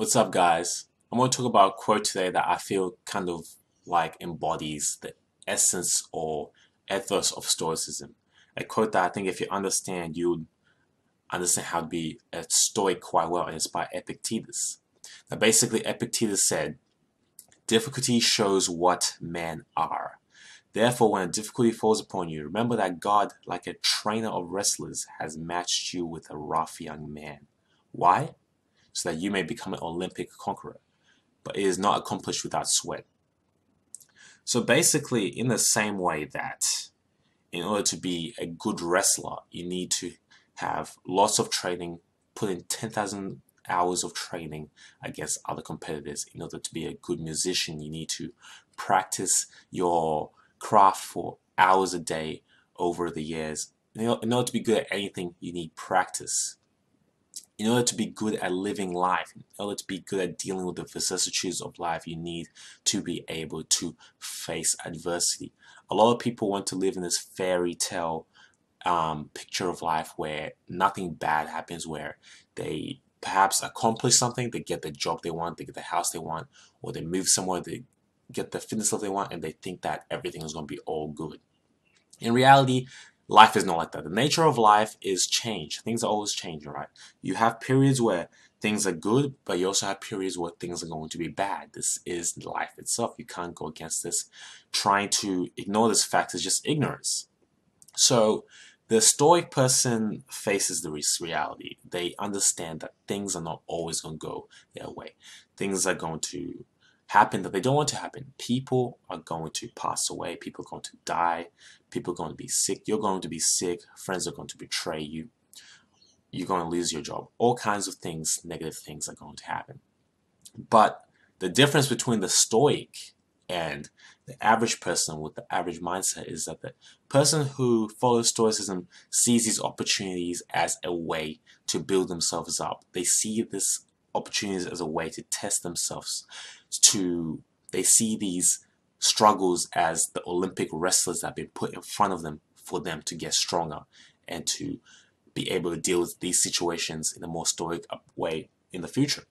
What's up guys? I'm going to talk about a quote today that I feel kind of like embodies the essence or ethos of Stoicism. A quote that I think if you understand, you'll understand how to be a Stoic quite well and it's by Epictetus. Now basically Epictetus said, difficulty shows what men are. Therefore when a difficulty falls upon you, remember that God, like a trainer of wrestlers, has matched you with a rough young man. Why? so that you may become an Olympic conqueror. But it is not accomplished without sweat. So basically, in the same way that in order to be a good wrestler, you need to have lots of training, put in 10,000 hours of training against other competitors. In order to be a good musician, you need to practice your craft for hours a day over the years. In order to be good at anything, you need practice in order to be good at living life, in order to be good at dealing with the vicissitudes of life, you need to be able to face adversity. A lot of people want to live in this fairy tale um, picture of life where nothing bad happens, where they perhaps accomplish something, they get the job they want, they get the house they want, or they move somewhere, they get the fitness level they want, and they think that everything is going to be all good. In reality, life is not like that. The nature of life is change. Things are always changing, right? You have periods where things are good, but you also have periods where things are going to be bad. This is life itself. You can't go against this. Trying to ignore this fact is just ignorance. So the stoic person faces the reality. They understand that things are not always going to go their way. Things are going to happen that they don't want to happen. People are going to pass away. People are going to die. People are going to be sick. You're going to be sick. Friends are going to betray you. You're going to lose your job. All kinds of things, negative things are going to happen. But the difference between the stoic and the average person with the average mindset is that the person who follows stoicism sees these opportunities as a way to build themselves up. They see this opportunities as a way to test themselves to they see these struggles as the Olympic wrestlers that have been put in front of them for them to get stronger and to be able to deal with these situations in a more stoic way in the future.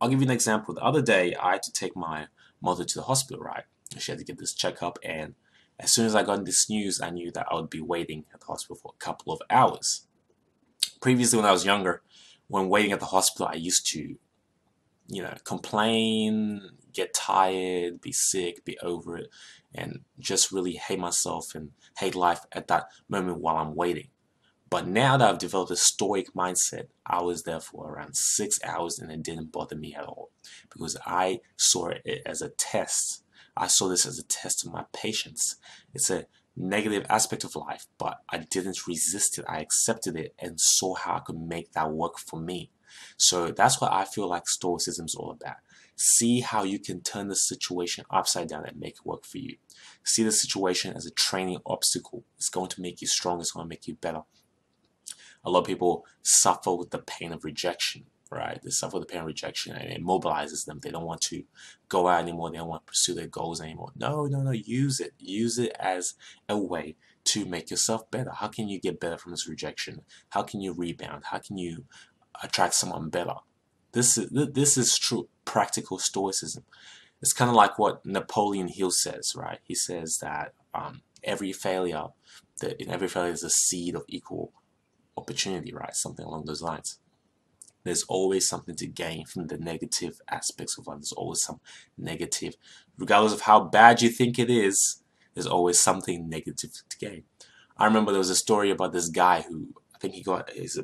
I'll give you an example. The other day, I had to take my mother to the hospital, right? She had to get this checkup, and as soon as I got this news, I knew that I would be waiting at the hospital for a couple of hours. Previously, when I was younger, when waiting at the hospital, I used to, you know, complain, get tired, be sick, be over it, and just really hate myself and hate life at that moment while I'm waiting. But now that I've developed a stoic mindset, I was there for around six hours and it didn't bother me at all because I saw it as a test. I saw this as a test of my patience. It's a negative aspect of life, but I didn't resist it. I accepted it and saw how I could make that work for me. So that's what I feel like Stoicism is all about. See how you can turn the situation upside down and make it work for you. See the situation as a training obstacle. It's going to make you strong. It's going to make you better. A lot of people suffer with the pain of rejection right? They suffer the pain rejection and it mobilizes them. They don't want to go out anymore. They don't want to pursue their goals anymore. No, no, no. Use it. Use it as a way to make yourself better. How can you get better from this rejection? How can you rebound? How can you attract someone better? This is this is true practical stoicism. It's kind of like what Napoleon Hill says, right? He says that um, every failure, that in every failure is a seed of equal opportunity, right? Something along those lines there's always something to gain from the negative aspects of life. There's always some negative. Regardless of how bad you think it is, there's always something negative to gain. I remember there was a story about this guy who, I think he got his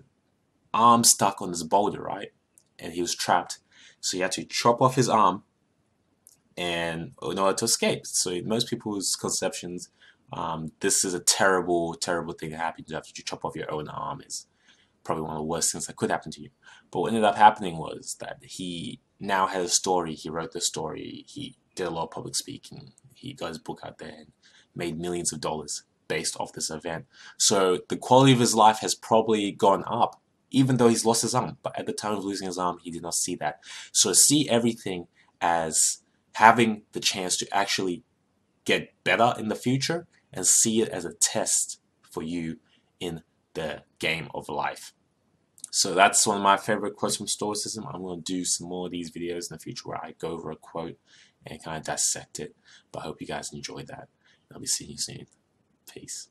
arm stuck on this boulder, right? And he was trapped. So he had to chop off his arm and in order to escape. So most people's conceptions, um, this is a terrible, terrible thing that happens after you chop off your own arm is probably one of the worst things that could happen to you. But what ended up happening was that he now has a story. He wrote the story. He did a lot of public speaking. He got his book out there and made millions of dollars based off this event. So the quality of his life has probably gone up, even though he's lost his arm. But at the time of losing his arm, he did not see that. So see everything as having the chance to actually get better in the future and see it as a test for you in the game of life. So that's one of my favorite quotes from Stoicism. I'm going to do some more of these videos in the future where I go over a quote and kind of dissect it. But I hope you guys enjoyed that. I'll be seeing you soon. Peace.